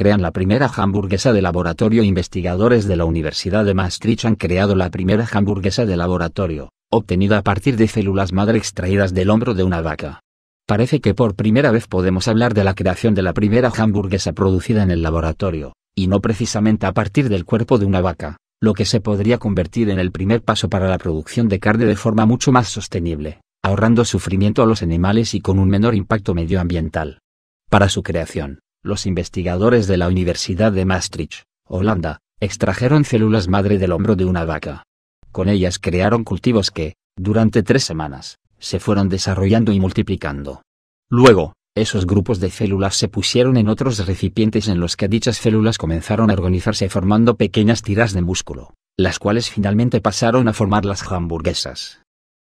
crean la primera hamburguesa de laboratorio. Investigadores de la Universidad de Maastricht han creado la primera hamburguesa de laboratorio, obtenida a partir de células madre extraídas del hombro de una vaca. Parece que por primera vez podemos hablar de la creación de la primera hamburguesa producida en el laboratorio, y no precisamente a partir del cuerpo de una vaca, lo que se podría convertir en el primer paso para la producción de carne de forma mucho más sostenible, ahorrando sufrimiento a los animales y con un menor impacto medioambiental. Para su creación, los investigadores de la Universidad de Maastricht, Holanda, extrajeron células madre del hombro de una vaca. Con ellas crearon cultivos que, durante tres semanas, se fueron desarrollando y multiplicando. Luego, esos grupos de células se pusieron en otros recipientes en los que dichas células comenzaron a organizarse formando pequeñas tiras de músculo, las cuales finalmente pasaron a formar las hamburguesas.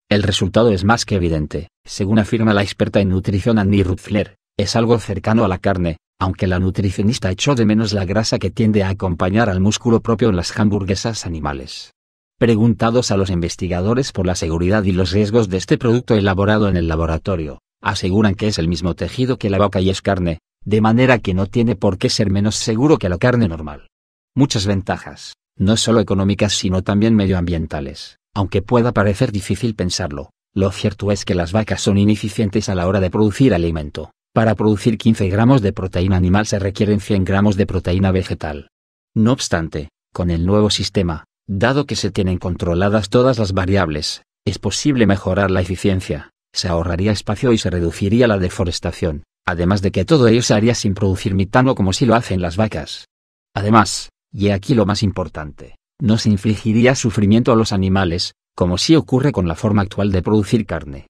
El resultado es más que evidente, según afirma la experta en nutrición Annie Rutfler, es algo cercano a la carne, aunque la nutricionista echó de menos la grasa que tiende a acompañar al músculo propio en las hamburguesas animales. Preguntados a los investigadores por la seguridad y los riesgos de este producto elaborado en el laboratorio, aseguran que es el mismo tejido que la vaca y es carne, de manera que no tiene por qué ser menos seguro que la carne normal. Muchas ventajas, no solo económicas sino también medioambientales, aunque pueda parecer difícil pensarlo, lo cierto es que las vacas son ineficientes a la hora de producir alimento. Para producir 15 gramos de proteína animal se requieren 100 gramos de proteína vegetal. No obstante, con el nuevo sistema, dado que se tienen controladas todas las variables, es posible mejorar la eficiencia, se ahorraría espacio y se reduciría la deforestación, además de que todo ello se haría sin producir mitano como si lo hacen las vacas. Además, y aquí lo más importante, no se infligiría sufrimiento a los animales, como si ocurre con la forma actual de producir carne.